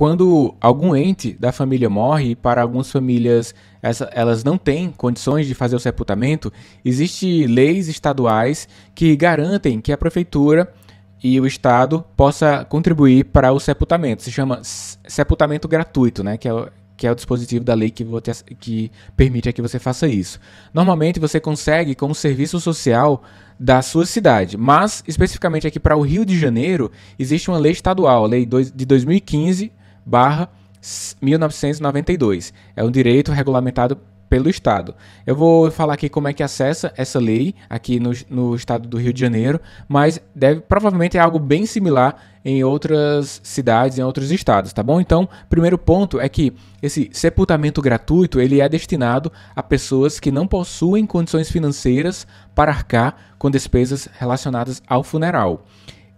quando algum ente da família morre, para algumas famílias essa, elas não têm condições de fazer o sepultamento, existem leis estaduais que garantem que a prefeitura e o Estado possa contribuir para o sepultamento. Se chama sepultamento gratuito, né? Que é, que é o dispositivo da lei que, te, que permite é que você faça isso. Normalmente você consegue com o serviço social da sua cidade, mas especificamente aqui para o Rio de Janeiro existe uma lei estadual, a lei de 2015 barra 1992. É um direito regulamentado pelo Estado. Eu vou falar aqui como é que acessa essa lei aqui no, no estado do Rio de Janeiro, mas deve provavelmente é algo bem similar em outras cidades, em outros estados, tá bom? Então, primeiro ponto é que esse sepultamento gratuito, ele é destinado a pessoas que não possuem condições financeiras para arcar com despesas relacionadas ao funeral.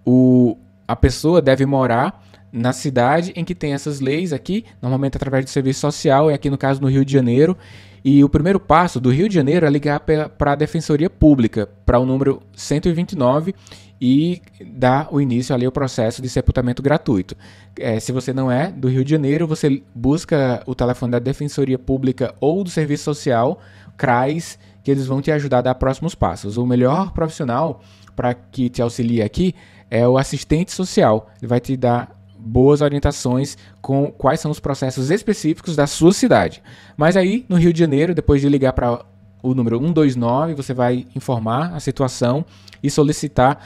O, a pessoa deve morar na cidade em que tem essas leis aqui, normalmente através do serviço social, e é aqui no caso no Rio de Janeiro. E o primeiro passo do Rio de Janeiro é ligar para a Defensoria Pública, para o número 129, e dar o início ali ao processo de sepultamento gratuito. É, se você não é do Rio de Janeiro, você busca o telefone da Defensoria Pública ou do Serviço Social, CRAS, que eles vão te ajudar a dar próximos passos. O melhor profissional para que te auxilie aqui é o assistente social. Ele vai te dar boas orientações com quais são os processos específicos da sua cidade. Mas aí, no Rio de Janeiro, depois de ligar para o número 129, você vai informar a situação e solicitar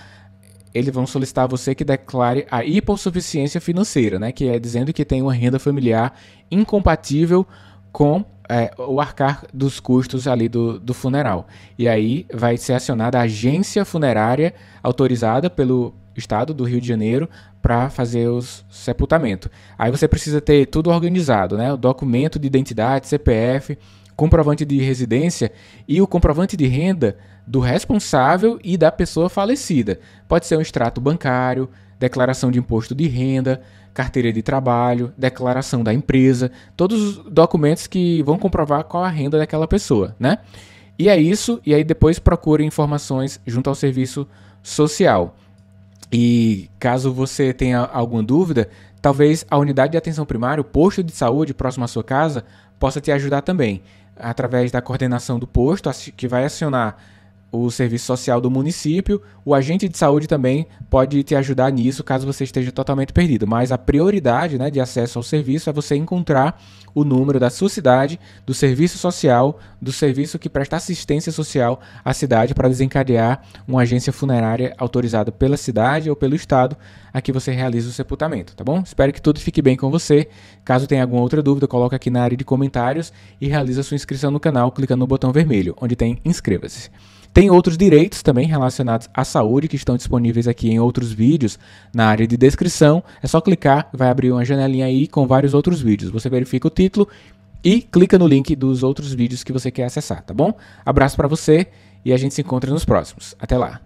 eles vão solicitar a você que declare a hipossuficiência financeira, né? Que é dizendo que tem uma renda familiar incompatível com é, o arcar dos custos ali do, do funeral. E aí vai ser acionada a agência funerária autorizada pelo, estado do Rio de Janeiro para fazer o sepultamento. Aí você precisa ter tudo organizado, né? O documento de identidade, CPF, comprovante de residência e o comprovante de renda do responsável e da pessoa falecida. Pode ser um extrato bancário, declaração de imposto de renda, carteira de trabalho, declaração da empresa, todos os documentos que vão comprovar qual a renda daquela pessoa, né? E é isso, e aí depois procure informações junto ao serviço social. E caso você tenha alguma dúvida, talvez a unidade de atenção primária, o posto de saúde próximo à sua casa, possa te ajudar também, através da coordenação do posto, que vai acionar o serviço social do município. O agente de saúde também pode te ajudar nisso caso você esteja totalmente perdido. Mas a prioridade né, de acesso ao serviço é você encontrar o número da sua cidade, do serviço social, do serviço que presta assistência social à cidade para desencadear uma agência funerária autorizada pela cidade ou pelo estado a que você realiza o sepultamento, tá bom? Espero que tudo fique bem com você. Caso tenha alguma outra dúvida, coloca aqui na área de comentários e realiza sua inscrição no canal clicando no botão vermelho, onde tem inscreva-se. Tem outros direitos também relacionados à saúde que estão disponíveis aqui em outros vídeos na área de descrição. É só clicar, vai abrir uma janelinha aí com vários outros vídeos. Você verifica o título e clica no link dos outros vídeos que você quer acessar, tá bom? Abraço para você e a gente se encontra nos próximos. Até lá.